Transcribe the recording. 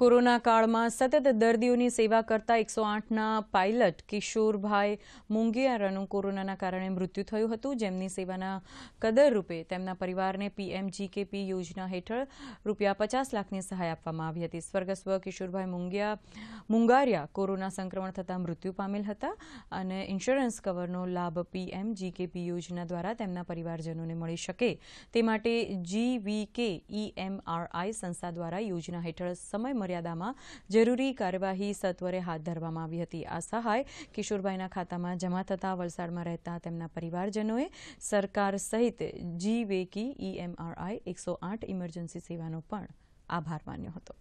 corona કાળમાં સતત દર્દીઓની સેવા કરતા એકસો આઠના પાયલટ કિશોરભાઈ મુંગિયારાનું કોરોનાના કારણે મૃત્યુ થયું હતું જેમની સેવાના કદર રૂપે તેમના પરિવારને પીએમજીકેપી યોજના હેઠળ રૂપિયા પચાસ લાખની સહાય આપવામાં આવી હતી સ્વર્ગસ્વ કિશોરભાઈ મુંગિયા મુંગારિયા કોરોના સંક્રમણ થતાં મૃત્યુ પામેલ હતા અને ઇન્સ્યોરન્સ કવરનો લાભ પીએમજીકેપી યોજના દ્વારા તેમના પરિવારજનોને મળી શકે તે માટે જીવીકે ઈએમઆરઆઈ સંસ્થા દ્વારા યોજના હેઠળ સમય સમયમર્યાદામાં જરૂરી કાર્યવાહી સત્વરે હાથ ધરવામાં આવી હતી આ સહાય કિશોરભાઈના ખાતામાં જમા થતા વલસાડમાં રહેતા તેમના પરિવારજનોએ સરકાર સહિત જી જીવેકી ઈએમઆરઆઈ એકસો આઠ ઇમરજન્સી સેવાનો પણ આભાર માન્યો હતો